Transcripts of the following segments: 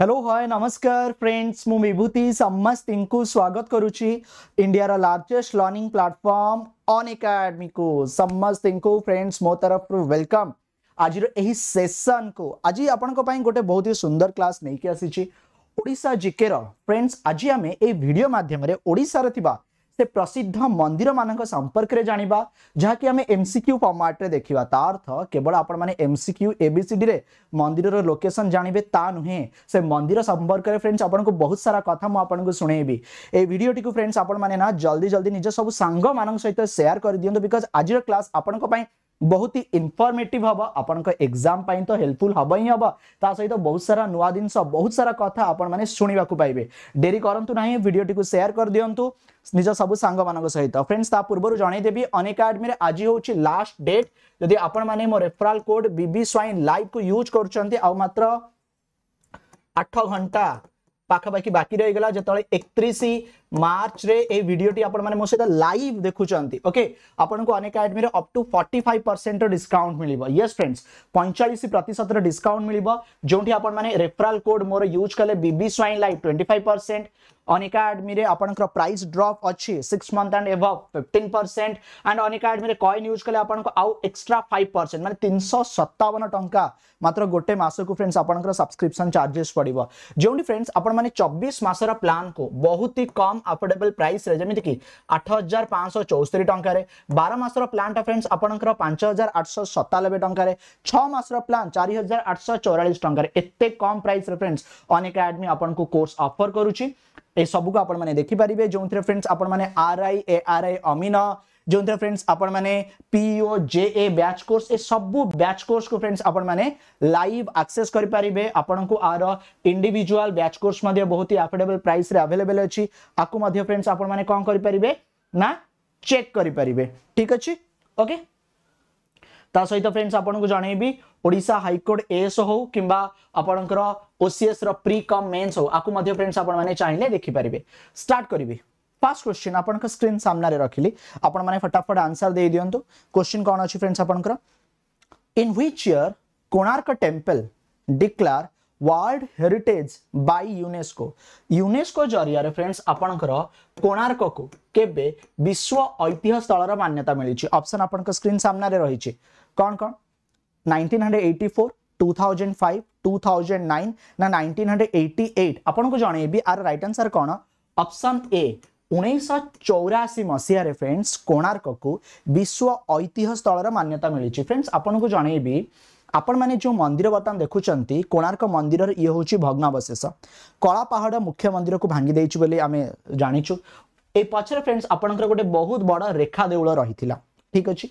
Hello hi नमस्कार friends मु विभूति समस्तु स्वागत करुच्ची रा largest learning platform Unacademy को समस्तु फ्रेंड्स मो तरफ रु वेलकम आज सेसन को आज आप गोटे बहुत ही सुंदर क्लास नहीं आसी ओडा जिके फ्रेंड्स आज आम ये भिडियो मध्यम ओडार से प्रसिद्ध मंदिर मान संपर्क में जाना जहाँकि आम एमसीक्यू फर्माट्रे देखा तार्थ केवल आपण मैंने एमसीक्यू एबीसीडी मंदिर लोकेसन जानवे ता नुहे से मंदिर संपर्क में फ्रेंड्स आपको बहुत सारा कथा मुझे शुणेबी ये भिडियोटी को फ्रेंड्स आपण मैंने जल्दी जल्दी निज सब सांग मान सहित सेयार कर दिखाँ बिकज आज क्लास आपण बहुत ही इनफर्मेटिव हम आपण एग्जाम तो हेल्पफुल हम ही हम ता सहित तो बहुत सारा नुआ जिन बहुत सारा कथ आप शुणा पाइबे डेरी करूँ ना भिडियो टी सेयार कर दिंतु निज सब सांग मान सहित फ्रेंड्स तो ता जनईदेवि अनेकाडेमी आज हूँ लास्ट डेट जदि आपण मैंने मो referral code B B Swain live को यूज कर मात्र आठ घंटा पाखापाखि बाकी रहीगला जो एक मार्च रिडियोटी मो सहित लाइव देखुं ओके आपको अनेक आडमी में up to forty five discount रिस्काउंट मिल फ्रेंड्स पैंचाश प्रतिशत डिस्काउंट मिल जो आपराल कॉड मोर यूज कले B Swain live twenty five percent Unacademy में प्राइस ड्रप अच्छे सिक्स मंथ एंड एभव fifteen percent and Unacademy में कॉन यूज कले आपको आउ एक्सट्रा फाइव परसेंट मैंने तीन सौ सत्तावन मात्र गोटे मस को फ्रेंड्स आपंकर सब्सक्रिप्सन चार्जेस पड़े जो फ्रेंड्स आप चबीश मसर प्लां को बहुत ही कम अफोर्डेबल प्राइस जमीन की आठ हजार पाँच सौ चौस्तरी टकर बार प्लांट फ्रेंड्स आपंकर पांच हजार आठश सतानबे टकर छस प्लांट चार हजार आठश चौरास कम प्राइस फ्रेंड्स अनेक आडमी को कोर्स अफर करुच्ची सबको आपने देखिपारे जो थे फ्रेंड्स आपने आर आई ए आर आई अमिना जो थे फ्रेंड्स आपण मैंने पीओ ए बैच कोर्स ए सब बैच कोर्स को फ्रेंड्स आपण मैंने लाइव एक्सेस कर पारिबे आपण को आर इंडिविजुअल बैच कोर्स मध्ये बहुत ही अफोर्डेबल प्राइस रे अवेलेबल अछि आकु मध्ये फ्रेंड्स आपण माने कोन कर पारिबे ना चेक कर पारिबे ठीक अछि ओके ता सहित फ्रेंड्स आपण को जणेबी ओडिशा हाई कोर्ट एएस हो किंबा आपणकर ओसीएस रो प्री कम मेंस हो आकु मध्ये फ्रेंड्स आपण माने चाहिले देखि पारिबे स्टार्ट करिवे फास्ट क्वेश्चन आपण स्क्रीन सामने रखिली आपण फटाफट आंसर दे दिंतु क्वेश्चन कौन अच्छी फ्रेंड्स आपंकर in which year Konark temple declared world heritage by UNESCO UNESCO जरिया फ्रेंड्स आपणकर कोणार्क को केबे विश्व ऐतिह्य स्थल मान्यता मिली अपसन आपण स्क्रीन सामने रही है कौन कौन 1984 2005 2009 ना 1988 आपण को जणेबी आर राइट आंसर कौन ऑप्शन ए ଉଣେଇଶହ ଚଉରାଅଶୀ ମସିହାରେ ଫ୍ରେଣ୍ଡସ୍ କୋଣାର୍କକୁ ବିଶ୍ୱ ଐତିହ୍ୟ ସ୍ଥଳର ମାନ୍ୟତା ମିଳିଛି ଫ୍ରେଣ୍ଡସ୍ ଆପଣଙ୍କୁ ଜଣେଇବି ଆପଣମାନେ ଯେଉଁ ମନ୍ଦିର ବର୍ତ୍ତମାନ ଦେଖୁଛନ୍ତି କୋଣାର୍କ ମନ୍ଦିରର ଇଏ ହେଉଛି ଭଗ୍ନାବଶେଷ କଳାପାହାଡ଼ ମୁଖ୍ୟ ମନ୍ଦିରକୁ ଭାଙ୍ଗି ଦେଇଛୁ ବୋଲି ଆମେ ଜାଣିଛୁ ଏ ପଛରେ ଫ୍ରେଣ୍ଡସ୍ ଆପଣଙ୍କର ଗୋଟେ ବହୁତ ବଡ଼ ରେଖା ଦେଉଳ ରହିଥିଲା ଠିକ୍ ଅଛି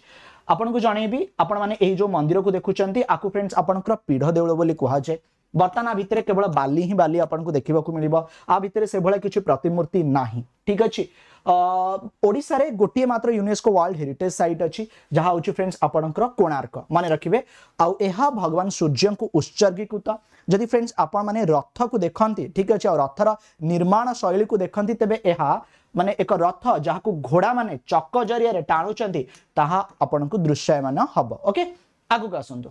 ଆପଣଙ୍କୁ ଜଣେଇବି ଆପଣମାନେ ଏହି ଯେଉଁ ମନ୍ଦିରକୁ ଦେଖୁଛନ୍ତି ଆକୁ ଫ୍ରେଣ୍ଡସ୍ ଆପଣଙ୍କର ପୀଢ଼ ଦେଉଳ ବୋଲି କୁହାଯାଏ बर्तमान आ भितर केवल बाली ही बाली आपन को देखा मिले आ भितर से भाई किसी प्रतिमूर्ति ना ठीक अच्छे ओडार गोटे मात्र यूनेस्को वर्ल्ड हेरीटेज सैट अच्छी जहाँ हूँ फ्रेंड्स आपंकर कोणार्क मन रखिए आउ यह भगवान सूर्य को उत्सर्गीकृत जदि फ्रेंड्स आप रथ को देखती ठीक अच्छे रथर निर्माण शैली को देखती तेज यह मानने एक रथ जहा को घोड़ा मान चक जरिया टाणुंता आपण को दृश्यमान हम ओके आगक आसतु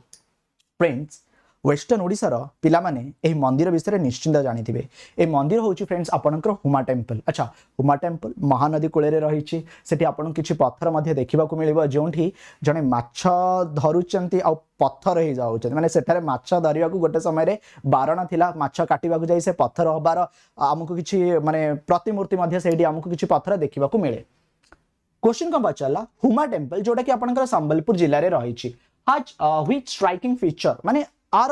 फ्रेंड्स ওয়েস্টর্ন ওড়িশার পিলামানে এই মন্দির বিষয়ে নিশ্চিন্ত জাঁথিবে এই মন্দির হচ্ছে ফ্রেন্ডস আপনার হুমা টেম্পল আচ্ছা হুমা টেম্পল মহানদী কূলের রয়েছে সেটি আপনার কিছু পথর মধ্যে দেখা মিলব যেটি জনে মাছ ধরুচার আউ পথর হয়ে যাচ্ছেন মানে সেখানে মাছ ধরা গোটে সময় বারণ লা মাছ কাটবা যাই সে পথর হবার আমি কিছু মানে প্রতিমূর্তি সেইটি আমি কিছু পথর দেখা মিলে কোশ্চিন कौन पचारा हुमा टेम्पल जोटा कि आप संबलपुर जिले में रही आज ह्विच स्ट्राइकिंग फीचर आर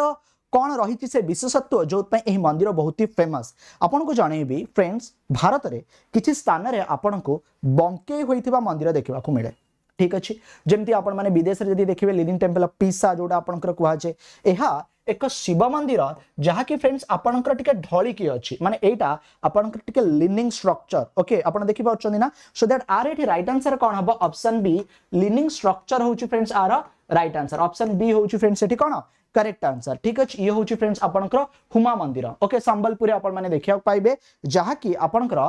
कौन रही से विशेषत्व जो मंदिर बहुत ही फेमस आपको को फ्रेंड्स भारत में किसी स्थान में आपन को बंके मंदिर देखा मिले ठीक अच्छे जमी आपण विदेश में देखिए लिविंग टेम्पल अफ पिसा जो आपंकर कहुचे यह एक शिव मंदिर जहाँ कि फ्रेंड्स आपंकर टे ढलिकी अच्छी मानने यहाँ आपणकर लिनिंग स्ट्रक्चर ओके आप देखिपार ना सो दैट आर ये रईट आंसर कौन हम अपसन बी लिनिंग स्ट्रक्चर हूँ friends are right answer option B हूँ फ्रेंड्स ये कौन करेक्ट आंसर ठीक अच्छे ये हूँ फ्रेंड्स आपंकर हुमा मंदिर ओके संबलपुर आपण मैंने देखा पाइबे जहाँकि आपंकर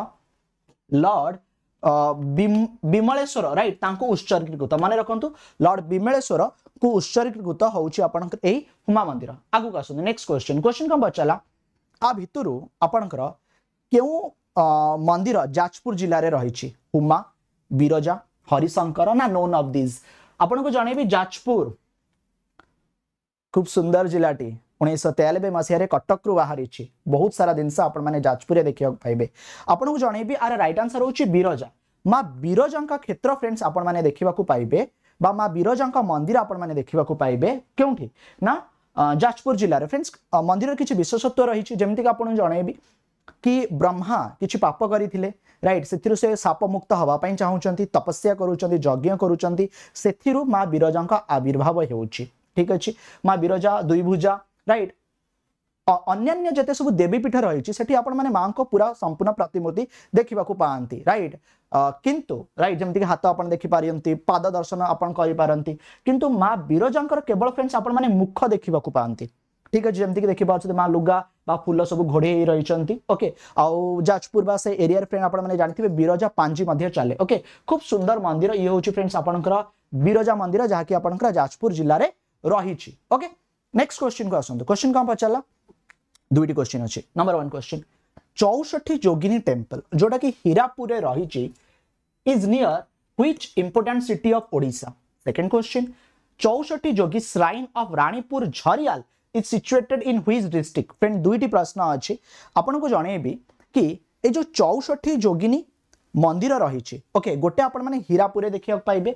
लर्ड ବିମଳେଶ୍ୱର ରାଇଟ୍ ତାଙ୍କୁ ଉତ୍ସର୍ଗୀକୃତ ମନେ ରଖନ୍ତୁ ଲର୍ଡ ବିମଳେଶ୍ୱରକୁ ଉତ୍ସର୍ଗୀକୃତ ହେଉଛି ଆପଣଙ୍କର ଏହି ହୁମା ମନ୍ଦିର ଆଗକୁ ଆସନ୍ତୁ ନେକ୍ସଟ କ୍ୱେଶ୍ଚିନ୍ କ୍ୱେଶ୍ଚିନ୍ କ'ଣ ପଚାରିଲା ଆ ଭିତରୁ ଆପଣଙ୍କର କେଉଁ ମନ୍ଦିର ଯାଜପୁର ଜିଲ୍ଲାରେ ରହିଛି ହୁମା ବିରଜା ହରିଶଙ୍କର ନା ନୋନ୍ ଅଫ୍ ଦିଜ୍ ଆପଣଙ୍କୁ ଜଣେଇବି ଯାଜପୁର खूब सुंदर जिला उन्नीस तेयानबे मसीह कटक्रु बाहरी बहुत सारा जिन जिनस जाजपुर देखा पाए आपन जन आर रईट आंसर हूँ बीरजा माँ बीरजा क्षेत्र फ्रेंड्स आपने देखा पाइबे माँ बीरजा मंदिर आपने देखा पाइबे क्योंकि ना जाजपुर जिले फ्रेंड्स मंदिर किसी विशेषत्व रही जमीक आप जन कि ब्रह्मा किसी पाप करते रईट से सापमुक्त हाँप चाहूँ तपस्या करज्ञ करूँ माँ बीरजा आविर्भाव हो ठीक अच्छे माँ विरजा दुईभुजा रईट अन्न्य जिते सब देवीपीठ रही मैंने माँ को पूरा संपूर्ण प्रतिमूर्ति देखा पाती रईट किंतु रईट जमीक हाथ आप देखिपारती पाद दर्शन आपारती कि माँ बीरजा केवल फ्रेंड्स आप मुख देखा पाती ठीक अच्छे जमीक देखी पाते माँ लुगा फुल सब घोड़े रही ओके आउ जाजपुर से एरिया फ्रेंड आपने जानते बीरजा पांजी चले ओके खूब सुंदर मंदिर ये हूँ फ्रेंड्स आप बीरजा मंदिर जहाँकि जापुर जिले में ରହିଛି ଓକେ ନେକ୍ସଟ କ୍ୱେଶ୍ଚିନ୍କୁ ଆସନ୍ତୁ କ୍ୱେଶ୍ଚିନ୍ କ'ଣ ପଚାରିଲା ଦୁଇଟି କ୍ୱେଶ୍ଚିନ୍ ଅଛି ନମ୍ବର ୱାନ୍ କ୍ୱେଶ୍ଚିନ୍ ଚଉଷଠି ଯୋଗିନୀ ଟେମ୍ପଲ ଯେଉଁଟାକି ହୀରାପୁରରେ ରହିଛି is near which important city of Odisha second question ଚଉଷଠି যোগী shrine of Ranipur Jharial is situated in which district friend ଦୁଇଟି ପ୍ରଶ୍ନ ଅଛି ଆପଣଙ୍କୁ জনাইবি କି ଏ ଯେଉଁ ଚଉଷଠି ଯୋଗିନୀ मंदिर रही ओके गोटे आपने हीरापुर देखा पाइबे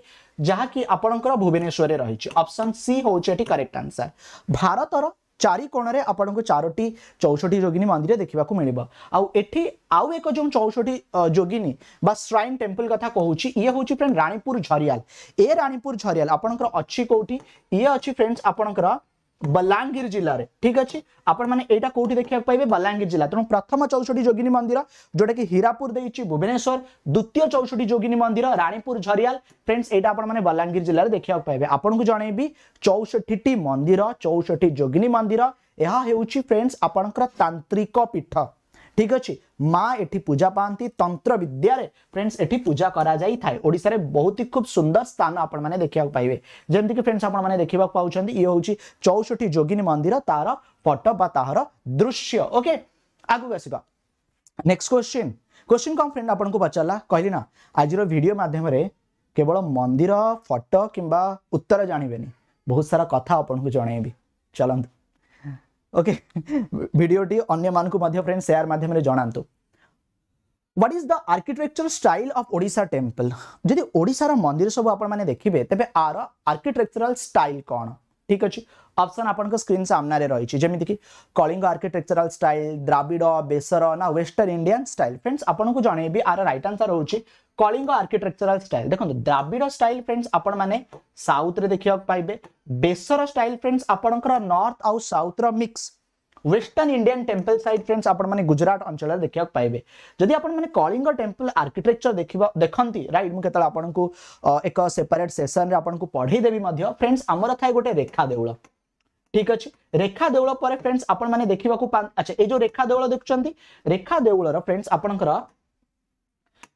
जहाँकि आपणकर भुवनेश्वर रही अप्सन सी हूँ करेक्ट आंसर भारत चारिकोण से आपको चारोटी चौष्टी जोगिनी मंदिर देखा मिले आठ आउ एक जो चौष्टि जोगिनी श्राइन टेम्पल कथा कहूँ ये हूँ फ्रेंड राणीपुर झरियाल ए राणीपुर झरियाल आपंकर अच्छी कौटी ये अच्छी फ्रेंड्स आपंकर ବଲାଙ୍ଗୀର ଜିଲ୍ଲାରେ ଠିକ୍ ଅଛି ଆପଣମାନେ ଏଇଟା କୋଉଠି ଦେଖିବାକୁ ପାଇବେ ବଲାଙ୍ଗୀର ଜିଲ୍ଲା ତେଣୁ ପ୍ରଥମ ଚଉଷଠି ଯୋଗିନୀ ମନ୍ଦିର ଯୋଉଟାକି ହୀରାପୁର ଦେଇଛି ଭୁବନେଶ୍ୱର ଦ୍ୱିତୀୟ ଚଉଷଠି ଯୋଗିନୀ ମନ୍ଦିର ରାଣୀପୁର ଝରିଆଲ ଫ୍ରେଣ୍ଡସ୍ ଏଇଟା ଆପଣମାନେ ବଲାଙ୍ଗୀର ଜିଲ୍ଲାରେ ଦେଖିବାକୁ ପାଇବେ ଆପଣଙ୍କୁ ଜଣେଇବି ଚଉଷଠିଟି ମନ୍ଦିର ଚଉଷଠି ଯୋଗିନୀ ମନ୍ଦିର ଏହା ହେଉଛି ଫ୍ରେଣ୍ଡସ୍ ଆପଣଙ୍କର ତାନ୍ତ୍ରିକ ପୀଠ ଠିକ୍ ଅଛି माँ ये पूजा पाती तंत्र विद्यार फ्रेंड्स एटी पूजा करा बहुत ही खूब सुंदर स्थान आपण देखा देखिया पाइबे जेंति कि फ्रेंड्स आपण माने देखिबा पाउछन इ होउची जोगिनी मंदिर तार फटो बा ताहर दृश्य ओके आगु गसिबा नेक्स्ट क्वेश्चन क्वेश्चन कौन फ्रेंड आपण को पचला कहली ना आजरो वीडियो माध्यम केवल मंदिर फटो किबा उत्तर नहीं बहुत सारा कथा आपण को जणैबी चलंत ओके भिडियोटी अन्यମାନଙ୍କୁ ମଧ୍ୟ फ्रेंड्स शेयर ମାଧ୍ୟମରେ ଜଣାନ୍ତୁ what is the architecture style of Odisha temple जदि ओडिशार मंदिर सब आपण मैंने देखिए तेज आर आर्किटेक्चरल स्टाइल कौन ठीक अच्छे অপশন আপোনক স্ক্রিন সামনে ৰৈচি जेमि দেখি কলিং অৰকিটেকচৰাল ষ্টাইল ড্ৰাবিড বা বেছৰা না वेस्टर्न ইনডিয়ান ষ্টাইল फ्रेंड्स আপোনক জনায়েবি আৰু ৰাইট আনসার হ'হি কলিং অৰকিটেকচৰাল ষ্টাইল দেখো ড্ৰাবিডৰ ষ্টাইল फ्रेंड्स আপোন মানে সাউথৰে দেখি পাবে বেছৰা ষ্টাইল फ्रेंड्स আপোনকৰ নৰ্থ আৰু সাউথৰ mix western Indian temple side friends আপোন মানে গুজৰাট অঞ্চলৰ দেখি পাবে যদি আপোন মানে কলিংৰ টেম্পল অৰকিটেকচৰ দেখিবা দেখন্তি ৰাইট মই ক'ত আপোনক একো সেপাৰেট ছেচনৰে আপোনক পঢ়াই দেবি মధ్య फ्रेंड्स আমাৰ ঠাই গটে ৰেখা দেউলা ঠিক আছে রেখা দেউল পরে ফ্রেন্ডস আপন মানে দেখা আচ্ছা এই যে রেখা দেউল দেখুম রেখা দেউলর ফ্রেন্ডস আপনার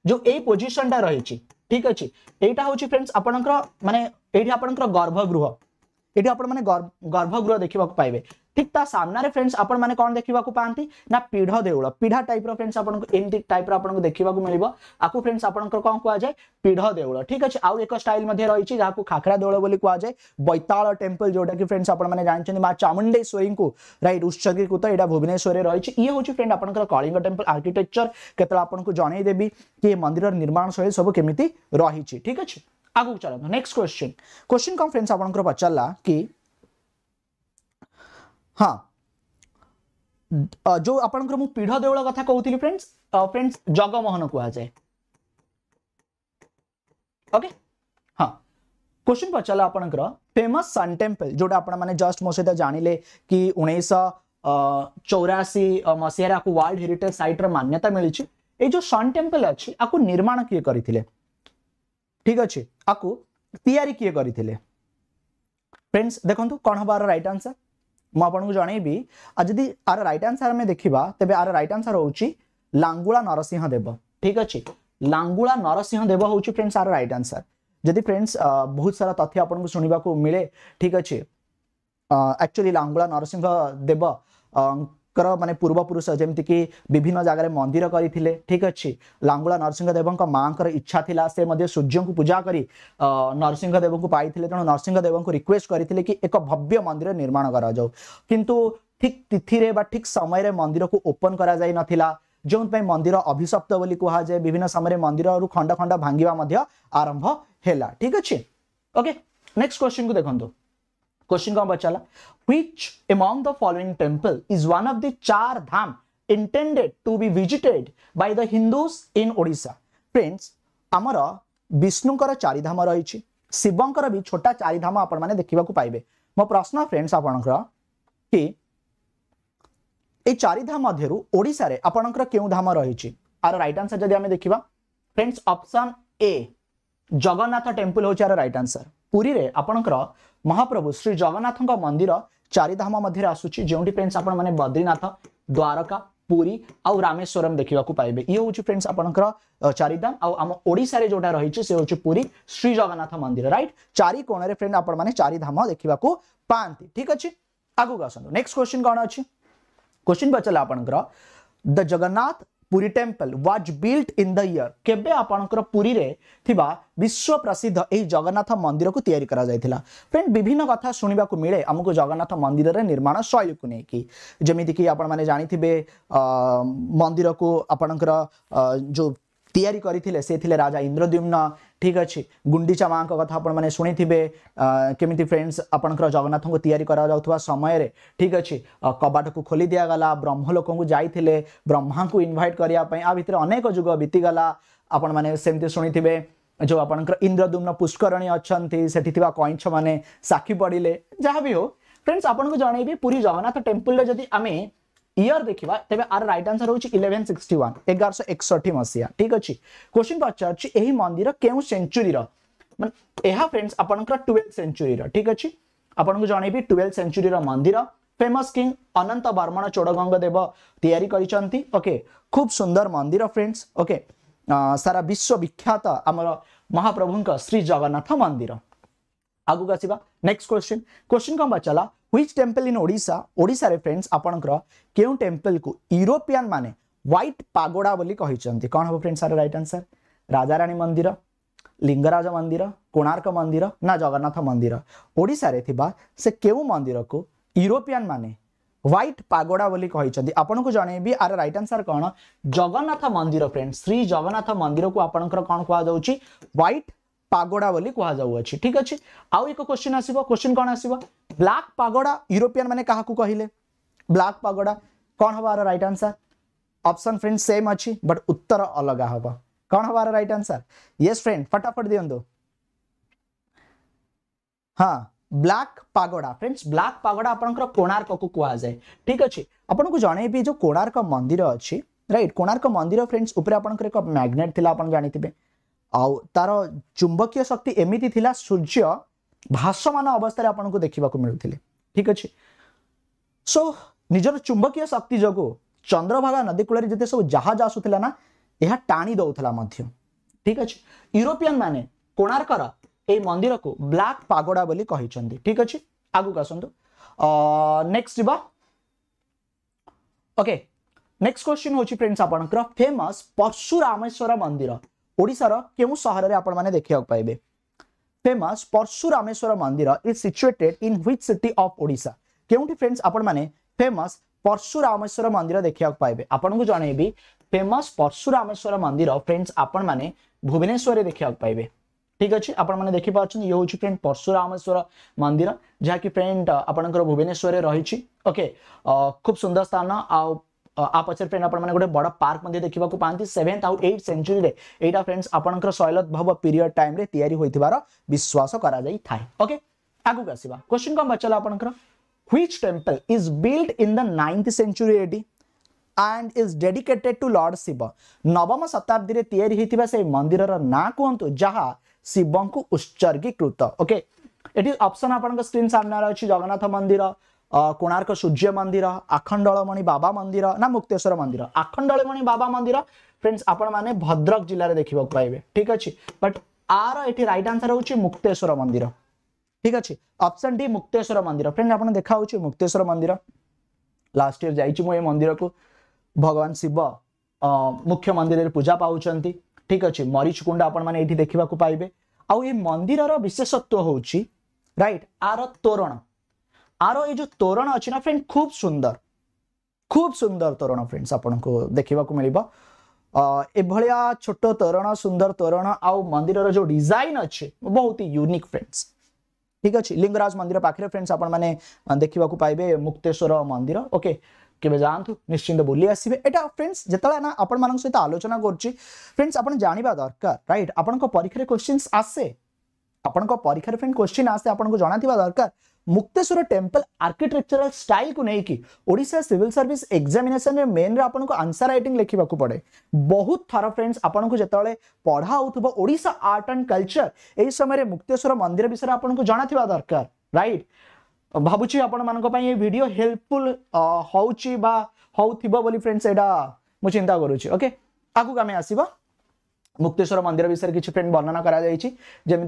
যে এই পজিশনটা রয়েছে ঠিক আছে এইটা হচ্ছে ফ্রেন্ডস আপনার মানে এইটি আপনার গর্ভগৃহ এটি আপনার গর্ভগৃহ দেখা পাইবে ঠিক তা সামনারে ফ্রেন্ডস আপন মানে কোন দেখিবাকু পাআନ୍ତି না পিঢ় দেউল পিঢ়া টাইপ ର ফ্রেন্ডস আপনকু এমতি টাইপ ର আপনকু দেখিবাকু মিলিব আকু ফ্রেন্ডস আপনকৰ কোন কোৱা যায় পিঢ় দেউল ঠিক আছে আৰু এক ষ্টাইল মধ্যে ৰৈছি যাকু খাখৰা দেউল বুলি কোৱা যায় বৈতাল টেম্পল যোটা কি ফ্রেন্ডস আপন মানে জানিছনি মা চামুণ্ডেশ্বৰীং কু রাইট উৎসর্গীকৃত এটা ভুবনেশ্বরে রয়েছে ইয়ে হচ্ছে ফ্রেন্ড আপনার কলিঙ্গ টেম্পল আর্কিটেকচর কেতবে আপনার জনাই দেবি কি মন্দির নির্মাণ সহিত সব কেমিতি রয়েছে ঠিক আছে আগুক চলতো নেক্সট কোশ্চিন কোশ্চিন কম ফ্রেন্ডস আপনার পচারা কি ହଁ ଯୋଉ ଆପଣଙ୍କର ମୁଁ ପିଢ଼ ଦେଉଳ କଥା କହୁଥିଲି ଫ୍ରେଣ୍ଡସ୍ ଫ୍ରେଣ୍ଡସ୍ ଜଗମୋହନ କୁହାଯାଏ ଓକେ ହଁ क्वेश्चन पचारा आपणकर फेमस सन टेम्पल जोटा आपण जस्ट मो सहित जान लें कि उन्नीस चौराशी मसीह वर्ल्ड हेरीटेज सैट्र मान्यता मिली ये जो सन टेम्पल अच्छी आपको निर्माण किए कर ठीक अच्छे आपको तैयारी फ्रेंड्स देखो कौन हबार रईट आंसर ମୁଁ ଆପଣଙ୍କୁ ଜଣେଇବି ଆଉ ଯଦି ଆର ରାଇଟ୍ ଆନ୍ସର୍ ଆମେ ଦେଖିବା ତେବେ ଆର ରାଇଟ୍ ଆନ୍ସର୍ ହେଉଛି ଲାଙ୍ଗୁଳା ନରସିଂହ ଦେବ ଠିକ୍ ଅଛି ଲାଙ୍ଗୁଳା ନରସିଂହ ଦେବ ହେଉଛି ଫ୍ରେଣ୍ଡସ୍ ଆର ରାଇଟ୍ ଆନ୍ସର୍ ଯଦି ଫ୍ରେଣ୍ଡସ୍ ବହୁତ ସାରା ତଥ୍ୟ ଆପଣଙ୍କୁ ଶୁଣିବାକୁ ମିଳେ ଠିକ୍ ଅଛି ଆକ୍ଚୁଆଲି ଲାଙ୍ଗୁଳା ନରସିଂହ ଦେବ म पूर्वपुरुषति विभिन्न जगा मन्दिर गरि नरसिंहदेव माछा को पूजा नरसिंहदेव पारसिंहदेव रिक्वेस्ट कि एक भव्य मन्दिर निर्माण गराऊ कि ठिक तिथि ठीक समय मन्दिरको ओपन गराइ नला जोपा मन्दिर अभिशप्त बोली कुरा विभिन्न समय मन्दिर खण्ड खाङ आरंभ होला ठीक अब ओके नेक्स्ट क्वेसन क्वेश्चन कौन बचा ला which among the following temple is one of the Char Dham intended to be visited by the Hindus in Odisha friends आमर विष्णु चारिधाम रही शिवंर भी छोटा चारिधाम आप देखा पाइबे मो प्रश्न फ्रेंड्स आप चारिधाम ओडार आपणकर केम रही रईट आंसर जब देखा friends option A Jagannath temple हो रईट आंसर पूरी आपणकर महाप्रभु श्री जगन्नाथ मंदिर चारिधाम मध्य आसूरी जो फ्रेंड्स आपने बद्रीनाथ द्वारका पुरी आउ रामेश्वरम देखा पाइबे ये हूँ फ्रेंड्स आप चारिधाम आम ओडे जो रही है पूरी श्री जगन्नाथ मंदिर रईट चारिकोण से फ्रेंड आपने चारिधाम देखा पाती ठीक अच्छे आगे आसतु नेक्स्ट क्वेश्चन कौन अच्छी क्वेश्चन पचारा आप Jagannath Puri temple was built in the year Puri रे थिबा विश्व प्रसिद्ध यही जगन्नाथ मंदिर को तयारी फ्रेंड विभिन्न कथ शुणा मिले आमको जगन्नाथ मंदिर रे निर्माण शैली को लेकिन जेमि देखि आपण माने मंदिर को आपण जो या राजा इंद्रद्युम्न ঠিক ଅଛି ଗୁଣ୍ଡିଚା ମାଆଙ୍କ କଥା ଆପଣମାନେ ଶୁଣିଥିବେ କେମିତି ଫ୍ରେଣ୍ଡସ୍ ଆପଣଙ୍କର ଜଗନ୍ନାଥଙ୍କୁ ତିଆରି କରାଯାଉଥିବା ସମୟରେ ଠିକ୍ ଅଛି କବାଟକୁ ଖୋଲି ଦିଆଗଲା ବ୍ରହ୍ମ ଲୋକଙ୍କୁ ଯାଇଥିଲେ ବ୍ରହ୍ମାଙ୍କୁ ଇନଭାଇଟ୍ କରିବା ପାଇଁ ଆ ଭିତରେ ଅନେକ ଯୁଗ ବିତିଗଲା ଆପଣମାନେ ସେମିତି ଶୁଣିଥିବେ ଯେଉଁ ଆପଣଙ୍କର ଇନ୍ଦ୍ରଦୁମ୍ନ ପୁଷ୍କରଣୀ ଅଛନ୍ତି ସେଠି ଥିବା କଇଁଛମାନେ ସାକ୍ଷୀ ପଡ଼ିଲେ ଯାହା ବି ହଉ ଫ୍ରେଣ୍ଡସ୍ ଆପଣଙ୍କୁ ଜଣେଇବି ପୁରୀ ଜଗନ୍ନାଥ ଟେମ୍ପଲରେ ଯଦି ଆମେ इयर देखा तेज आर रईट आंसर हूँ इलेवेन सिक्सटी वन एगार शह एकसठी मसीह ठीक अच्छे क्वेश्चन पचार मंदिर क्यों सेंचुरी फ्रेंड्स आपवेल्थ सेंचुरी ठीक अच्छे आपको जन टुवेल्थ सेंचुरी मंदिर फेमस किंग अनंत बर्मण देव तैयारी ओके खूब सुंदर मंदिर फ्रेंड्स ओके आ, सारा विश्वविख्यात आम महाप्रभु श्री जगन्नाथ मंदिर आगे आसवा नेक्स्ट क्वेश्चन क्वेश्चन कौन पचारा ह्विच टेम्पल इन ओडा ओडे फ्रेंड्स आपंकर क्यों टेम्पल को यूरोपियान मैंने ह्वैट पगोड़ा बोली कौन हम friends sir right answer Rajarani मंदिर लिंगराज मंदिर कोणार्क मंदिर ना जगन्नाथ मंदिर ओडा से क्यों मंदिर को यूरोपियान मैंने ह्वैट पगोड़ा बोली आपन को जनईबी आर रईट आंसर कौन जगन्नाथ मंदिर फ्रेंड्स श्री जगन्नाथ मंदिर को आपंकर कौन कह ह्वैट पगोड़ा कहुअच्छी ठीक अच्छे आउ एक क्वेश्चन आसव क्वेश्चन कौन आस ब्लाक पगोड़ा यूरोपियान मैंने क्या कहले ब्लाक पगोड़ा कौन हबार right answer option friend same अच्छी बट उत्तर अलग हम कौन हबार रईट आनसर ये फ्रेंड फटाफट दिखा हाँ black pagoda friends black pagoda आप कोणार्क को कह जाए ठीक अच्छे आपन को जो कोणार्क मंदिर अच्छी रईट कोणार्क मंदिर फ्रेंड्स मैग्नेट थी आप जानते हैं ଆଉ ତାର ଚୁମ୍ବକୀୟ ଶକ୍ତି ଏମିତି ଥିଲା ସୂର୍ଯ୍ୟ ଭାସମାନ ଅବସ୍ଥାରେ ଆପଣଙ୍କୁ ଦେଖିବାକୁ ମିଳୁଥିଲେ ଠିକ୍ ଅଛି ସୋ ନିଜର ଚୁମ୍ବକୀୟ ଶକ୍ତି ଯୋଗୁଁ ଚନ୍ଦ୍ରଭାଗା ନଦୀ କୂଳରେ ଯେତେ ସବୁ ଜାହାଜ ଆସୁଥିଲା ନା ଏହା ଟାଣି ଦେଉଥିଲା ମଧ୍ୟ ଠିକ୍ ଅଛି ୟୁରୋପିଆନ୍ ମାନେ କୋଣାର୍କର এই মন্দিরক ব্লাক পাগোড়া বলে কিন্তু ঠিক আছে আগুক আসন্তু নেক্সট যা ওকে নেক্সট কোশ্চিন হচ্ছে ফ্রেন্ডস আপনার ফেমস পরশুরামেশ্বর মন্দির ओडार क्यों से आपने देखा पाइबे फेमस परशुरामेश्वर मंदिर is situated in which city of Voda क्योंकि फ्रेंड्स आपने फेमस परशुरामेश्वर मंदिर देखा पाइबे आपको जनइबी फेमस परशुरामेश्वर मंदिर फ्रेंड्स आपने भुवनेश्वर से देखा पाए ठीक अच्छे आपने देखी पार्टी ये हूँ फ्रेंड परशुरामेश्वर मंदिर जहाँकि फ्रेंड आपंकर भुवनेश्वर रही ओके खूब सुंदर स्थान आ आपचर फ्रेंड आपण गोटे बड़ पार्क देखा पाती सेभेन्थ आउ एट सेंचुरी रे एटा फ्रेंड्स आपंकर भव पीरियड टाइम रे विश्वास करा जाई थाए क्वेश्चन कोन बचला आपनकर which temple is built in the 9th century AD and is dedicated to lord shiva नवम शताब्दी रे तैयारी मंदिर रो ना कोंतु जहा शिवंकु उत्सर्गीकृत okay it is option screen सामने आ जगन्नाथ मंदिर କୋଣାର୍କ ସୂର୍ଯ୍ୟ ମନ୍ଦିର ଆଖଣ୍ଡଳମଣି ବାବା ମନ୍ଦିର ନା ମୁକ୍ତେଶ୍ୱର ମନ୍ଦିର ଆଖଣ୍ଡଳମଣି ବାବା ମନ୍ଦିର ଫ୍ରେଣ୍ଡସ୍ ଆପଣମାନେ ଭଦ୍ରକ ଜିଲ୍ଲାରେ ଦେଖିବାକୁ ପାଇବେ ଠିକ୍ ଅଛି ବଟ୍ ଆର ଏଠି ରାଇଟ୍ ଆନ୍ସର ହେଉଛି ମୁକ୍ତେଶ୍ୱର ମନ୍ଦିର ଠିକ୍ ଅଛି ଅପସନ୍ ଡି ମୁକ୍ତେଶ୍ୱର ମନ୍ଦିର ଫ୍ରେଣ୍ଡ ଆପଣ ଦେଖାହେଉଛି ମୁକ୍ତେଶ୍ୱର ମନ୍ଦିର ଲାଷ୍ଟ ଇୟର ଯାଇଛି ମୁଁ ଏ ମନ୍ଦିରକୁ ଭଗବାନ ଶିବ ମୁଖ୍ୟ ମନ୍ଦିରରେ ପୂଜା ପାଉଛନ୍ତି ଠିକ୍ ଅଛି ମରିଚ କୁଣ୍ଡ ଆପଣମାନେ ଏଇଠି ଦେଖିବାକୁ ପାଇବେ ଆଉ ଏ ମନ୍ଦିରର ବିଶେଷତ୍ୱ ହେଉଛି ରାଇଟ୍ ଆର ତୋରଣ आरो ये जो तोरण अच्छी ना फ्रेंड खूब सुंदर खूब सुंदर तोरण फ्रेंड्स आप देखा मिल भाया छोट तोरण सुंदर तोरण आ मंदिर जो डिजाइन अच्छे बहुत ही यूनिक फ्रेंड्स ठीक अच्छे लिंगराज मंदिर पाखे फ्रेंड्स आप देखा पाइबे मुक्तेश्वर मंदिर ओके के निश्चिंत बुले आसवे एटा फ्रेंड्स जो आप सहित आलोचना करुच्छी फ्रेंड्स दरकार रईट आपण परीक्षा क्वेश्चन आसे आपंक परीक्षार फ्रेंड क्वेश्चन आसे आपको जाना दरकार मुक्तेश्वर टेम्पल आर्किटेक्चरल स्टाइल को लेकिन ओडा सिविल सर्विस एक्जामेसन मेन रे आपको आंसर रईटिंग लिखा को पड़े बहुत थर फ्रेंड्स आपको जितेबाला पढ़ा ओडा आर्ट एंड कलचर यही समय मुक्तेश्वर मंदिर विषय आपको जाना दरकार रईट भावुँ आपण मानी ये भिड हेल्पफुल हूँ बा हूँ थी फ्रेंड्स यहाँ मुझे चिंता करुच्छी ओके आगे आसवा मुक्तेश्वर मंदिर विषय में किसी फ्रेंड वर्णना करमती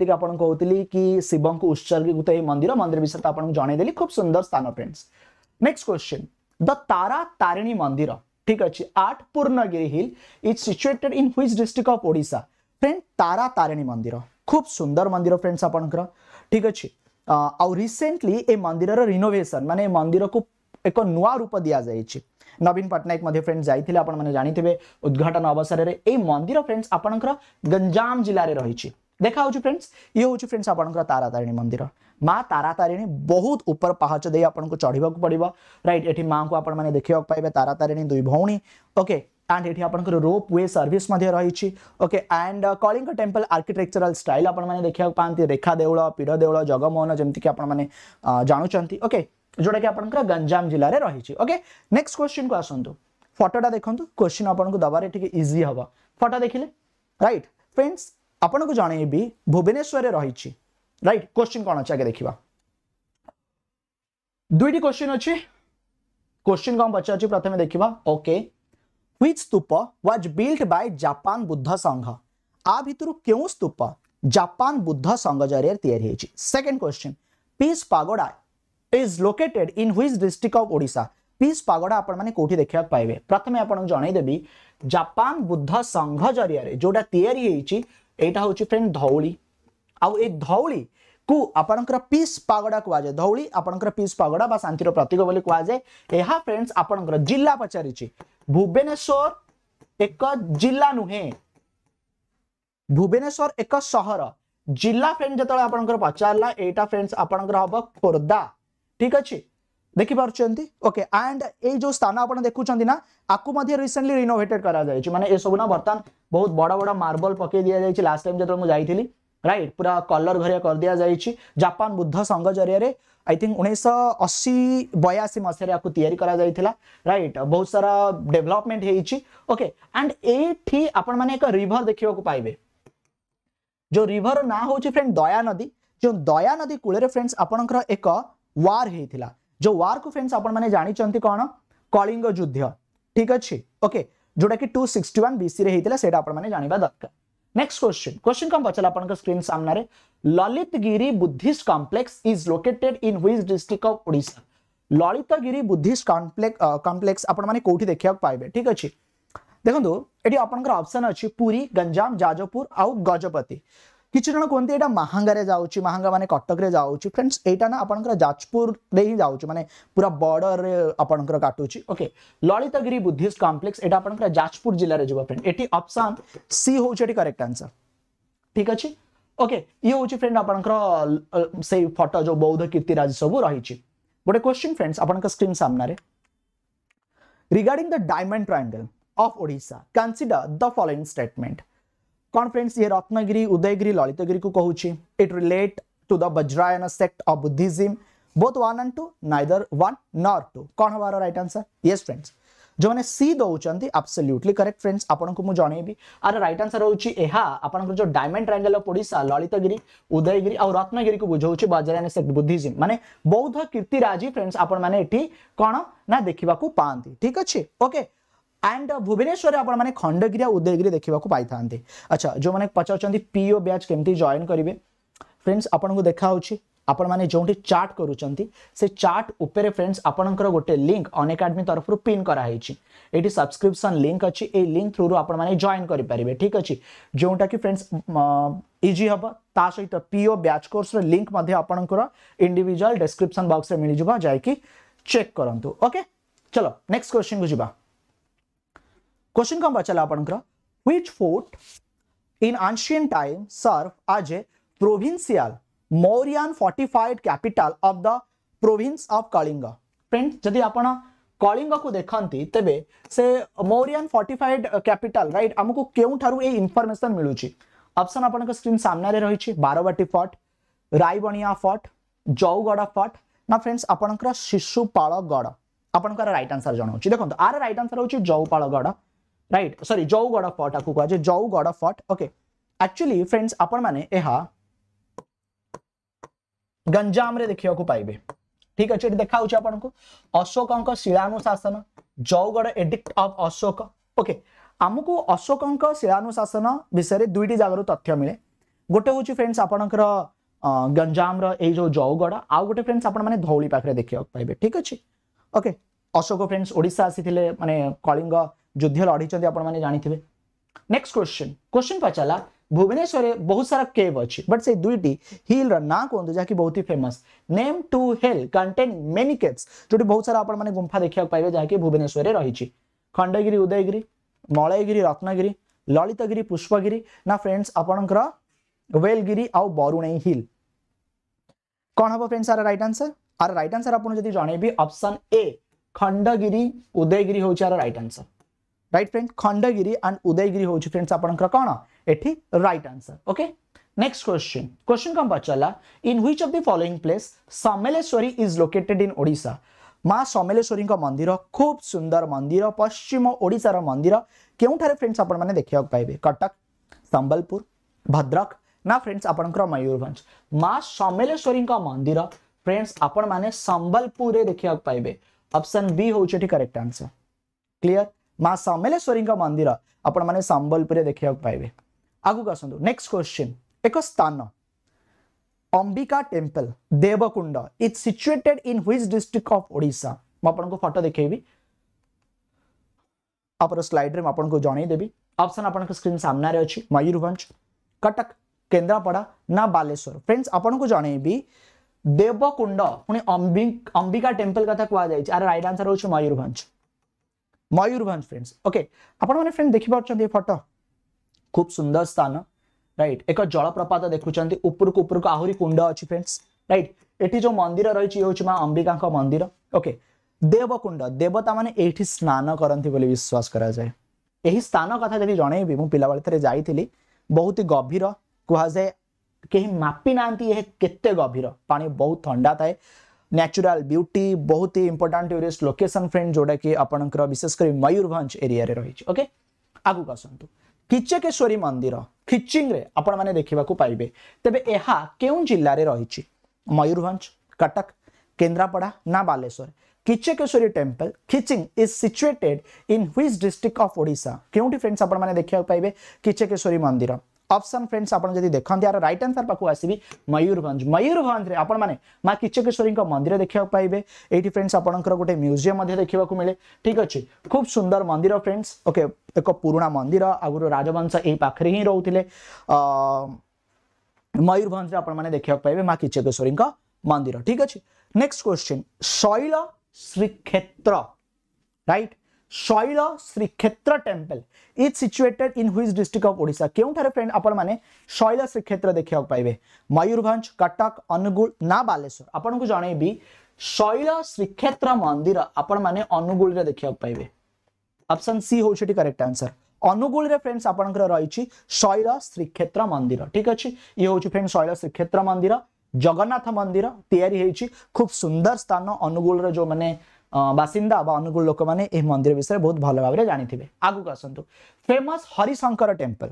कहती कि शिव को उत्सर्गीकृत यही मंदिर मंदिर विषय तो आपको जनईदेली खूब सुंदर स्थान friends next question the Tara Tarini मंदिर ठीक अच्छे at Purnagiri hill is situated in which district of ओडा फ्रेंड तारा तारिणी मंदिर खूब सुंदर मंदिर फ्रेंड्स आप ठीक अच्छे आ रिसेंटली ए मंदिर रिनोवेशन मानने मंदिर को एक नूआ रूप दि जाइए नवीन पट्टनायक फ्रेंड्स जाइए आपंथे उद्घाटन अवसर में यही मंदिर फ्रेंड्स आप गंजाम जिले में रही देखा फ्रेंड्स ये हूँ फ्रेंड्स आपंकर तारा तारिणी मंदिर माँ तारा तारिणी बहुत ऊपर पहाच दे आपको चढ़ाक पड़ो रईट एटी माँ को आपने देखा पाए तारा तारिणी दुई भौणी ओके एंड ये आप रोप वे सर्विस रही okay and Kalinga temple architectural style आप देखा पाती रेखा देव पीढ़ देव जगमोहन जमीक आपने uh, जानुंट ओके जोड़ा कि आप गंजाम जिले में रही ओके नेक्स्ट क्वेश्चन को आसतु फटोटा देखते क्वेश्चन आपको दबार इजी हम फटो देखिले रईट फ्रेंड्स आपको जन भुवनेश्वर रही रईट क्वेश्चन कौन अच्छे आगे देखा दुईट क्वेश्चन अच्छे क्वेश्चन कौन पचार प्रथम देखा okay which stupa was built by Japan Buddha Sangha आ भितर केूप जापान बुद्ध संघ जरिए या second question peace pagoda is located in which district of ओडा पीस पगड़ा आपने कौटी देखा पाए प्रथम आपको जनईदेवी जापान बुद्ध संघ जरिया जो या फ्रेंड धौली आई धौली को आपंकर पीस पगड़ा कहुए धौली आपंकर पीस पगड़ा शांतिर प्रतीक कहुए यह फ्रेंड्स आपंकर जिला पचार भुवनेश्वर एक जिला नुहे भुवनेश्वर एक सहर जिला फ्रेंड जो आप पचारा यहाँ फ्रेंड्स आप खोर्धा ঠিক আছে ଦେଖିପାରୁଛନ୍ତି ଓକେ ଆଣ୍ଡ ଏଇ ଯୋଉ ସ୍ଥାନ ଆପଣ ଦେଖୁଛନ୍ତି ନା ଆକୁ ମଧ୍ୟ ରିସେଣ୍ଟଲି ରିନୋଭେଟେଡ୍ କରାଯାଇଛି ମାନେ ଏସବୁ ନା ବର୍ତ୍ତମାନ ବହୁତ ବଡ଼ ବଡ଼ ମାର୍ବଲ ପକେଇ ଦିଆଯାଇଛି ଲାଷ୍ଟ ଟାଇମ୍ ଯେତେବେଳେ ମୁଁ ଯାଇଥିଲି ରାଇଟ୍ ପୁରା କଲର୍ ଘରିଆ କରିଦିଆଯାଇଛି ଜାପାନ ବୁଦ୍ଧ ସଂଘ ଜରିଆରେ ଆଇ ଥିଙ୍କ ଉଣେଇଶହ ଅଶୀ ବୟାଅଶୀ ମସିହାରେ ଆକୁ ତିଆରି କରାଯାଇଥିଲା ରାଇଟ୍ ବହୁତ ସାରା ଡେଭଲପମେଣ୍ଟ ହେଇଛି ଓକେ ଆଣ୍ଡ ଏଇଠି ଆପଣମାନେ ଏକ ରିଭର ଦେଖିବାକୁ ପାଇବେ ଯୋଉ ରିଭର ନାଁ ହେଉଛି ଫ୍ରେଣ୍ଡ ଦୟା ନଦୀ ଯୋଉ ଦୟା ନଦୀ କୂଳରେ ଫ୍ରେଣ୍ଡସ୍ ଆପଣଙ୍କର ଏକ ୱାର ହେଇଥିଲା ଯେଉଁ ୱାରକୁ ଫ୍ରେଣ୍ଡସ୍ ଆପଣମାନେ ଜାଣିଛନ୍ତି କ'ଣ କଳିଙ୍ଗ ଯୁଦ୍ଧ ଠିକ୍ ଅଛି ଓକେ ଯେଉଁଟାକି ଟୁ ସିକ୍ସଟି ୱାନ୍ ବିସିରେ ହେଇଥିଲା ସେଇଟା ଆପଣମାନେ ଜାଣିବା ଦରକାର ନେକ୍ସଟ କ୍ୱେଶ୍ଚିନ୍ କ୍ୱେଶ୍ଚିନ୍ କ'ଣ ପଚାରିଲା ଆପଣଙ୍କ ସ୍କ୍ରିନ୍ ସାମ୍ନାରେ Lalitgiri Buddhist complex is located in which district of Odisha Lalitgiri Buddhist complex ଆପଣମାନେ କେଉଁଠି ଦେଖିବାକୁ ପାଇବେ ଠିକ୍ ଅଛି ଦେଖନ୍ତୁ ଏଠି ଆପଣଙ୍କର ଅପସନ୍ ଅଛି ପୁରୀ ଗଞ୍ଜାମ ଯାଜପୁର ଆଉ ଗଜପତି কিছু ଜଣ କୁହନ୍ତି ଏଇଟା ମାହାଙ୍ଗାରେ ଯାଉଛି ମାହାଙ୍ଗା ମାନେ କଟକରେ ଯାଉଛି ଫ୍ରେଣ୍ଡସ୍ ଏଇଟା ନା ଆପଣଙ୍କର ଯାଜପୁରରେ ହିଁ ଯାଉଛି ମାନେ ପୁରା ବର୍ଡରରେ ଆପଣଙ୍କର କାଟୁଛି ଓକେ ଲଳିତଗିରି ବୁଦ୍ଧିଷ୍ଟ କମ୍ପ୍ଲେକ୍ସ ଏଇଟା ଆପଣଙ୍କର ଯାଜପୁର ଜିଲ୍ଲାରେ ଯିବ ଫ୍ରେଣ୍ଡ ଏଠି ଅପସନ୍ ସି ହେଉଛି ଏଠି କରେକ୍ଟ ଆନ୍ସର ଠିକ୍ ଅଛି ଓକେ ଇଏ ହେଉଛି ଫ୍ରେଣ୍ଡ ଆପଣଙ୍କର ସେଇ ଫଟୋ ଯେଉଁ ବୌଦ୍ଧ କୀର୍ତ୍ତିରାଜ ସବୁ ରହିଛି ଗୋଟେ କ୍ୱେଶ୍ଚିନ୍ ଫ୍ରେଣ୍ଡସ୍ ଆପଣଙ୍କ ସ୍କ୍ରିନ୍ ସାମ୍ନାରେ regarding the diamond triangle of Odisha consider the following statement कौन फ्रेंड्स ये रत्नगिरी उदयगिरी ललितगिरी को कहूँ it relate to the Vajrayana sect of Buddhism both one and two neither one nor two कौन हमारा राइट आंसर यस फ्रेंड्स जो मैंने सी दौरान आबसल्यूटली करेक्ट फ्रेंड्स आपको मुझे जनइबी आर रईट आंसर होपर जो diamond triangle of Odisha Lalitgiri Udayagiri और रत्नगिरी को बुझाऊ बजरायन सेक्ट बुद्धिज्म मानते बौद्ध कीर्ति राजी फ्रेंड्स आपण मैंने कौन ना देखा पाती ठीक अच्छे ओके ଆଣ୍ଡ ଭୁବନେଶ୍ୱରରେ ଆପଣମାନେ ଖଣ୍ଡଗିରି ଆଉ ଉଦୟଗିରି ଦେଖିବାକୁ ପାଇଥାନ୍ତି ଆଚ୍ଛା ଯେଉଁମାନେ ପଚାରୁଛନ୍ତି ପି ଓ ବ୍ୟାଚ୍ କେମିତି ଜଏନ୍ କରିବେ ଫ୍ରେଣ୍ଡସ୍ ଆପଣଙ୍କୁ ଦେଖାହେଉଛି ଆପଣମାନେ ଯେଉଁଠି ଚାର୍ଟ କରୁଛନ୍ତି ସେ ଚାର୍ଟ ଉପରେ ଫ୍ରେଣ୍ଡସ୍ ଆପଣଙ୍କର ଗୋଟେ ଲିଙ୍କ୍ ଅନ୍ ଏକାଡେମୀ ତରଫରୁ ପିନ୍ କରାହେଇଛି ଏଠି ସବସ୍କ୍ରିପସନ୍ ଲିଙ୍କ୍ ଅଛି ଏଇ ଲିଙ୍କ୍ ଥ୍ରୁରୁ ଆପଣମାନେ ଜଏନ୍ କରିପାରିବେ ଠିକ୍ ଅଛି ଯେଉଁଟାକି ଫ୍ରେଣ୍ଡସ୍ ଇଜି ହେବ ତା ସହିତ ପିଓ ବ୍ୟାଚ୍ କୋର୍ସର ଲିଙ୍କ୍ ମଧ୍ୟ ଆପଣଙ୍କର ଇଣ୍ଡିଭିଜୁଆଲ୍ ଡେସ୍କ୍ରିପସନ୍ ବକ୍ସରେ ମିଳିଯିବ ଯାଇକି ଚେକ୍ କରନ୍ତୁ ଓକେ ଚଲୋ ନେକ୍ସଟ କ୍ୱେଶ୍ଚିନ୍କୁ ଯିବା क्वेश्चन का बचल आप which fort in ancient time served as a provincial Mauryan fortified capital of the province of Kalinga friends जदि आप कलिंग को देखती तेज से मौरियान फोर्टिफाइड कैपिटल राइट आमको क्योंठू ये इनफर्मेसन मिलूँ अपसन आप स्क्रीन सामने रही बारवाटी फट रायबणिया फट जौगड़ फट ना फ्रेंड्स आपंकर शिशुपागढ़ आपंकर रईट आंसर जनाऊँच देखो आर रईट आंसर हो जौपागढ़ right sorry jaw god of pot aku kuhaje jaw god of pot okay actually friends apan mane Ganjam देखा पाइबे ठीक अच्छे देखा आपन को अशोक शिलानुशासन Jaugada edict of Ashoka okay आमको अशोक शिलानुशासन विषय दुईट जगार तथ्य मिले गोटे हूँ फ्रेंड्स आपणकर गंजाम रो जौगढ़ आउ गोटे फ्रेंड्स आपने धौली पाखे देखा पाइबे ठीक अच्छे ओके अशोक फ्रेंड्स ओडा आसी मानने कलिंग युद्ध लड़ी आपने जानते हैं नेक्स्ट क्वेश्चन क्वेश्चन पचारा भुवनेश्वर बहुत सारा केव अच्छी बट से दुईट हिल रहा कहते जहाँ कि बहुत ही famous name two hill contain many caves जो बहुत सारा आप गुंफा देखा पाए जहाँकि भुवनेश्वर रही खंडगिरी उदयगिरी मलयगिरी रत्नगिरी ललितगिरी पुष्पगिरी ना फ्रेंड्स आप वेलगिरी आउ बरुण हिल कौन हम फ्रेंड्स आर रईट आनसर आर रईट आनसर आपको जब जन अपसन ए खंडगिरी उदयगिरी हूँ आर right answer right friend Khandagiri and Udayagiri हूँ फ्रेंड्स कौन एटी right answer okay next question question कौन पचारा in which of the following place Samaleswari is located in Odisha माँ समलेश्वरी मंदिर खूब सुंदर मंदिर पश्चिम ओडार मंदिर क्योंठार फ्रेंड्स आपने देखा पाइबे कटक संबलपुर भद्रक ना फ्रेंड्स आप मयूरभ माँ समलेश्वरी मंदिर फ्रेंड्स आपलपुर देखा पाइबे अपसन बी हूँ करेक्ट आंसर क्लीयर माँ समलेश्वरी मंदिर आपण मैंने सम्बलपुर देखा पाए आगुक आसतु नेक्स्ट क्वेश्चन एक स्थान Ambika temple Devkund it's situated in which district of Odisha मुझे फटो देखी आप स्लैड्रे आपको जनईदेवी अपसन आप स्क्रीन सामने अच्छी मयूरभ कटक केन्द्रापड़ा ना बालेश्वर फ्रेंड्स आपको जनईबी देवकुंड पुणी अंबिका टेम्पल कथा कह जाए आर रईट आंसर हो मयूरभ ମୟୂରଭଞ୍ଜ ଫ୍ରେଣ୍ଡସ୍ ଓକେ ଆପଣମାନେ ଫ୍ରେଣ୍ଡ ଦେଖିପାରୁଛନ୍ତି ଏ ଫଟୋ ଖୁବ୍ ସୁନ୍ଦର ସ୍ଥାନ ରାଇଟ୍ ଏକ ଜଳପ୍ରପାତ ଦେଖୁଛନ୍ତି ଉପରକୁ ଉପରକୁ ଆହୁରି କୁଣ୍ଡ ଅଛି ଫ୍ରେଣ୍ଡସ୍ ରାଇଟ୍ ଏଠି ଯୋଉ ମନ୍ଦିର ରହିଛି ଇଏ ହେଉଛି ମା ଅମ୍ବିକାଙ୍କ ମନ୍ଦିର ଓକେ ଦେବକୁଣ୍ଡ ଦେବତାମାନେ ଏଇଠି ସ୍ନାନ କରନ୍ତି ବୋଲି ବିଶ୍ୱାସ କରାଯାଏ ଏହି ସ୍ଥାନ କଥା ଯଦି ଜଣେଇବି ମୁଁ ପିଲାବେଳେ ଥରେ ଯାଇଥିଲି ବହୁତ ଗଭୀର କୁହାଯାଏ କେହି ମାପି ନାହାନ୍ତି ଏହା କେତେ ଗଭୀର ପାଣି ବହୁତ ଥଣ୍ଡା ଥାଏ नेचुरल ब्यूटी बहुत ही इंपोर्टां टूरीस्ट लोकेशन फ्रेंड जोड़ा कि आपंकर विशेषकर मयूरभ एरिया रही ओके आगे आसतु किचकेश्वरी मंदिर खिचिंग्रे आपने देखा पाइबे तेज यह क्यों जिले रही मयूरभ कटक केन्द्रापड़ा ना Baleshwar Kichakeswari temple Khiching is situated in which district of Voda क्योंकि फ्रेंड्स आप देखा पाइबे किचकेश्वरी मंदिर অপশন ফ্রেন্ডস আপনার যদি দেখতে আর রাইট আনসার পাখু আসবি ময়ূরভঞ্জ ময়ূরভঞ্জে আপনার মা কিচকেশ্বরী মন্দির দেখা পাইবে এইটি ফ্রেন্ডস আপনার গোটে মিউজিয়াম দেখা মিলে ঠিক আছে খুব সুন্দর মন্দির ফ্রেন্ডস ওকে এক পুরোনা মন্দির আগর রাজবংশ এই পাখে হি রুলে ময়ূরভঞ্জে আপনার দেখা পাইবে মা কিচকেশ্বরী মন্দির ঠিক আছে next question Shaila Srikshetra right Shaila Srikshetra temple is situated in which district of Odisha Keonjhar friend आपण मैंने शैल श्रीक्षेत्र देखा पाइबे मयूरभंज कटक अनुगुल ना बालेश्वर आपन को जनइबी शैल श्रीक्षेत्र मंदिर आपण मैंने अनुगुल रे देखा पाइबे ऑप्शन सी हूँ करेक्ट आंसर अनुगुल रे फ्रेंड्स आपण रही शैल श्रीक्षेत्र मंदिर ठीक अच्छे ये हूँ फ्रेंड शैल श्रीक्षेत्र मंदिर जगन्नाथ मंदिर या खूब सुंदर स्थान अनुगुल जो मैंने बासिंदा व अनुगुल लोक मैंने मंदिर विषय बहुत भल भाव जानते हैं आगुक आसतु फेमस हरिशंकर टेम्पल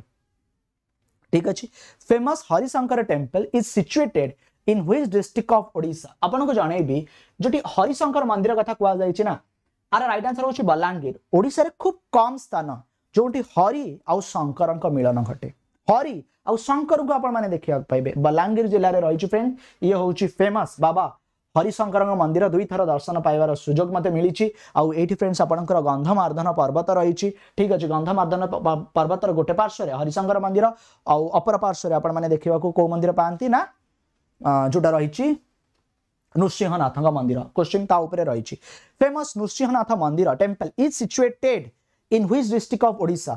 ठीक अच्छे famous Harishankar temple is situated in which district of Odisha आपको जनईबी जो हरिशंकर मंदिर कथा कई ना आर रईट आंसर हूँ बलांगीर ओडार खूब कम स्थान जो हरि आंकर मिलन घटे हरि आ शंकर को आप देखा पाइबे बलांगीर जिले में रही फ्रेंड ये हूँ फेमस बाबा हरिशंकर मंदिर दुई थर दर्शन पाइबार सुजोग मत मिली आठ फ्रेंड्स आपंकर गंधमार्धन पर्वत रही ठीक अच्छे गंधमार्धन पर्वतर गोटे पार्श्व हरिशंकर मंदिर आउ अपर पार्श्वर आप देखा कौ मंदिर पाती ना जोटा रही नृसिंहनाथ मंदिर क्वेश्चन तापर रही फेमस नृसिंहनाथ मंदिर temple is situated in which district of Odisha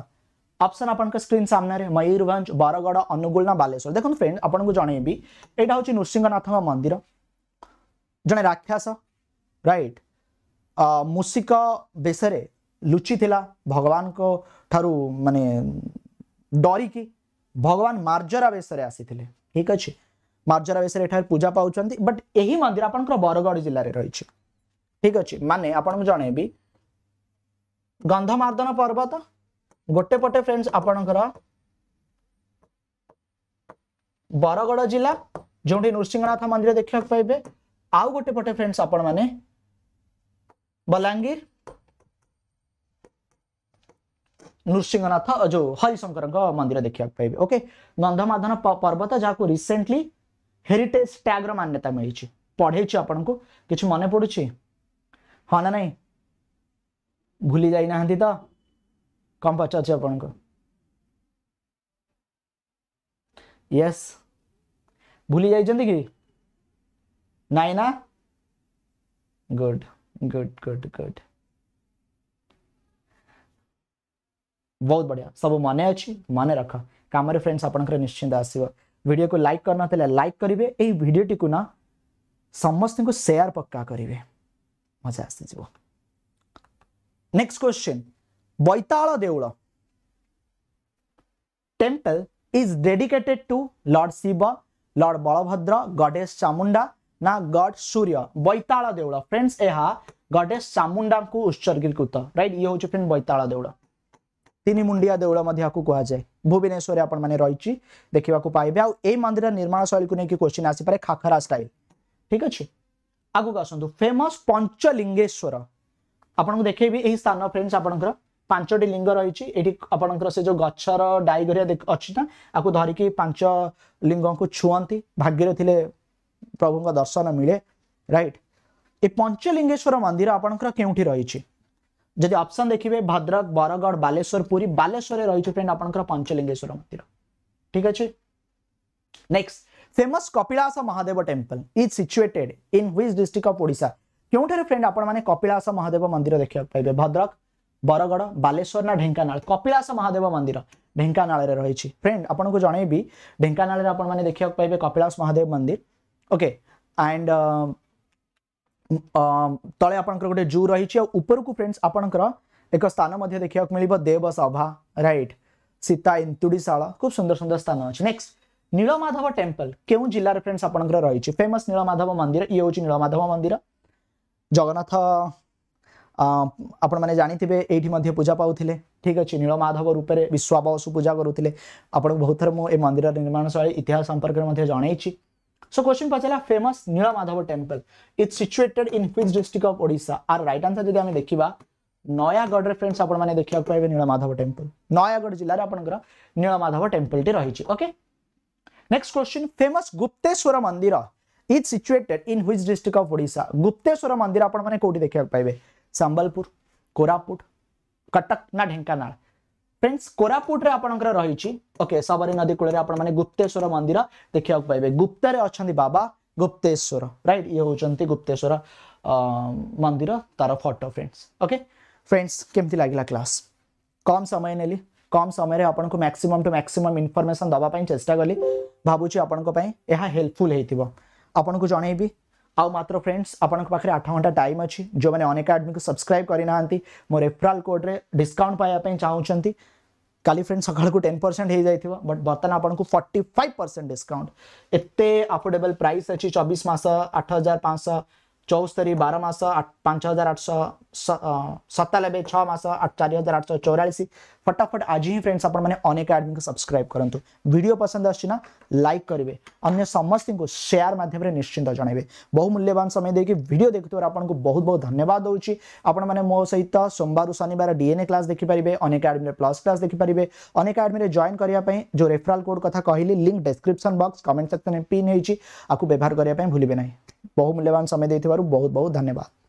option आप स्क्रीन सामने मयूरभ बरगढ़ अनुगुल ना बालेश्वर देखो फ्रेंड आपको जनइबी यहाँ हूँ नृसिंहनाथ मंदिर ଜଣେ ରାକ୍ଷାସ ରାଇଟ୍ ମୂଷିକ ବେଶରେ ଲୁଚିଥିଲା ଭଗବାନଙ୍କ ଠାରୁ ମାନେ ଡରିକି ଭଗବାନ ମାର୍ଜରା ବେଶରେ ଆସିଥିଲେ ଠିକ୍ ଅଛି ମାର୍ଜରା ବେଶରେ ଏଠାରେ ପୂଜା ପାଉଛନ୍ତି ବଟ୍ ଏହି ମନ୍ଦିର ଆପଣଙ୍କର ବରଗଡ଼ ଜିଲ୍ଲାରେ ରହିଛି ଠିକ୍ ଅଛି ମାନେ ଆପଣଙ୍କୁ ଜଣେଇବି ଗନ୍ଧମାର୍ଦ୍ଦନ ପର୍ବତ ଗୋଟେ ପଟେ ଫ୍ରେଣ୍ଡସ୍ ଆପଣଙ୍କର ବରଗଡ଼ ଜିଲ୍ଲା ଯେଉଁଠି ନୃସିଂହନାଥ ମନ୍ଦିର ଦେଖିବାକୁ ପାଇବେ आउ गोटे पटे फ्रेंड्स आपण मैंने बलांगीर नृसिंहनाथ जो हरिशंकर मंदिर देखा पाइबे ओके नंदमाधन पर्वत जहाँ को रिसेंटली हेरिटेज टैग रान्यता मिली पढ़े आपण को कि मन पड़ू हाँ ना नहीं भूली ना तो कम पचार आपण को यस भूली जाइंट कि नाइन गुड गुड गुड गुड बहुत बढ़िया सब मन अच्छे मन रख कम फ्रेंड्स आपंकर निश्चिंत आसो वीडियो को लाइक करना था लाइक करेंगे ये वीडियो टी ना समस्त को शेयर पक्का करेंगे मजा आस next question Baitala Deula temple is dedicated to lord Shiva lord Balabhadra Ganesha Chamunda ना गॉड सूर्य बैताल देउल फ्रेंड्स यह गडेश चामुंडा को उत्सर्गीकृत रईट ये हूँ फ्रेंड बैताल देउल तीन मुंडिया देउल कहुए भुवनेश्वर आपण मैंने रही देखा पाइबे आई मंदिर निर्माण शैली को लेकिन क्वेश्चन आसपा खाखरा स्टाइल ठीक अच्छे आगे आसतु फेमस पंचलिंगेश्वर आपको देखेबी यही स्थान फ्रेंड्स आपंकर ପାଞ୍ଚଟି ଲିଙ୍ଗ ରହିଛି ଏଠି ଆପଣଙ୍କର ସେ ଯେଉଁ ଗଛର ଡାଇଗରିଆ ଅଛି ନା ଆକୁ ଧରିକି ପାଞ୍ଚ ଲିଙ୍ଗଙ୍କୁ ଛୁଅନ୍ତି ଭାଗ୍ୟରେ ଥିଲେ ପ୍ରଭୁଙ୍କ ଦର୍ଶନ ମିଳେ ରାଇଟ୍ ଏ ପଞ୍ଚଲିଙ୍ଗେଶ୍ୱର ମନ୍ଦିର ଆପଣଙ୍କର କେଉଁଠି ରହିଛି ଯଦି ଅପସନ୍ ଦେଖିବେ ଭଦ୍ରକ ବରଗଡ଼ ବାଲେଶ୍ୱର ପୁରୀ ବାଲେଶ୍ୱରରେ ରହିଛି ଫ୍ରେଣ୍ଡ ଆପଣଙ୍କର ପଞ୍ଚଲିଙ୍ଗେଶ୍ୱର ମନ୍ଦିର ଠିକ ଅଛି next famous Kapilash Mahadev temple is situated in which district of Odisha କେଉଁଠାରେ ଫ୍ରେଣ୍ଡ ଆପଣମାନେ କପିଳାସ ମହାଦେବ ମନ୍ଦିର ଦେଖିବାକୁ ପାଇବେ ଭଦ୍ରକ ବରଗଡ଼ ବାଲେଶ୍ୱର ନା ଢେଙ୍କାନାଳ କପିଳାସ ମହାଦେବ ମନ୍ଦିର ଢେଙ୍କାନାଳରେ ରହିଛି ଫ୍ରେଣ୍ଡ ଆପଣଙ୍କୁ ଜଣେଇବି ଢେଙ୍କାନାଳରେ ଆପଣମାନେ ଦେଖିବାକୁ ପାଇବେ କପିଳାସ ମହାଦେବ ମନ୍ଦିର ଓକେ ଆଣ୍ଡ ତଳେ ଆପଣଙ୍କର ଗୋଟେ ଜୁ ରହିଛି ଆଉ ଉପରକୁ ଫ୍ରେଣ୍ଡସ୍ ଆପଣଙ୍କର ଏକ ସ୍ଥାନ ମଧ୍ୟ ଦେଖିବାକୁ ମିଳିବ ଦେବସଭା ରାଇଟ୍ ସୀତା ଇନ୍ତୁଡ଼ିଶାଳ ଖୁବ୍ ସୁନ୍ଦର ସୁନ୍ଦର ସ୍ଥାନ ଅଛି ନେକ୍ସଟ ନୀଳମାଧବ ଟେମ୍ପଲ କେଉଁ ଜିଲ୍ଲାରେ ଫ୍ରେଣ୍ଡସ୍ ଆପଣଙ୍କର ରହିଛି ଫେମସ୍ ନୀଳମାଧବ ମନ୍ଦିର ଇଏ ହେଉଛି ନୀଳମାଧବ ମନ୍ଦିର ଜଗନ୍ନାଥ ଆପଣମାନେ ଜାଣିଥିବେ ଏଇଠି ମଧ୍ୟ ପୂଜା ପାଉଥିଲେ ଠିକ୍ ଅଛି ନୀଳମାଧବ ରୂପରେ ବିଶ୍ୱାବସୁ ପୂଜା କରୁଥିଲେ ଆପଣଙ୍କୁ ବହୁତ ଥର ମୁଁ ଏ ମନ୍ଦିର ନିର୍ମାଣ ଶୈଳୀ ଇତିହାସ ସମ୍ପର୍କରେ ମଧ୍ୟ ଜଣାଇଛି सो क्वेश्चन पचारा famous Nilamadhav temple It's situated in which district of Odisha? आर right answer जदि आमे देखिबा फ्रेंड्स आपण माने देखिया नीलमाधव टेम्पल नयगढ़ जिले में आपनकर नीलमाधव टेम्पल टी रहिछि okay next question famous Gupteswar मंदिर is situated in which district of Odisha Gupteswar मंदिर आपण माने कोठी देखिया पाइबे संबलपुर कोरापुट कटक ना ढेकाना फ्रेंड्स कोरापुट आपंकर रही ओके सबरी नदी कूल आप गुप्तेश्वर मंदिर देखा पाइबे गुप्तर अच्छा बाबा गुप्तेश्वर रईट ये हूँ गुप्तेश्वर मंदिर तार फटो फ्रेंड्स ओके फ्रेंड्स केमती लगे क्लास कम समय नेली कम समय आपन को मैक्सिमम टू मैक्सिमम इनफर्मेशन दवाई चेस्टा कली भावुची आपंपाई यह हेल्पफुल जनइबी आउ मात्र फ्रेंड्स आपन पाखे आठ घंटा टाइम अच्छी जो मैंने अनेक आडमी को सब्सक्राइब करना मोर रेफराल कोड्रे डिस्काउंट पाइबा चाहूँ କାଲି ଫ୍ରେଣ୍ଡ ସକାଳକୁ ଟେନ୍ ପରସେଣ୍ଟ ହେଇଯାଇଥିବ ବଟ୍ ବର୍ତ୍ତମାନ ଆପଣଙ୍କୁ ଫର୍ଟି ଫାଇଭ୍ ପରସେଣ୍ଟ ଡିସ୍କାଉଣ୍ଟ ଏତେ ଆଫୋର୍ଡେବଲ୍ ପ୍ରାଇସ୍ ଅଛି ଚବିଶ ମାସ ଆଠ ହଜାର ପାଞ୍ଚଶହ चौस्तरी बारह मास पांच हजार आठ सौ सत्तानबे छ चार हजार आठ सौ चौरालीस फटाफट आज ही फ्रेंड्स आपण मैंने अनेक सब्सक्राइब करूँ भिड पसंद आना लाइक करेंगे अन्य समस्त को सेयार मध्यम निश्चिंत जनइबे बहु मूल्यवान समय देखिए भिडियो देखुवर आपको बहुत बहुत धन्यवाद दूसरी आपण मैंने मो सहित सोमवार शनिवार डीएनए क्लास देखिपारे अनेक प्लस क्लास देखिपारे अनेक आडमी जॉइन करने जो रेफराल कोड कथ कहली link description box comment section में पिन होती आपको व्यवहार करने भूलें ना बहुमूल्यवान समय दे बहुत बहुत धन्यवाद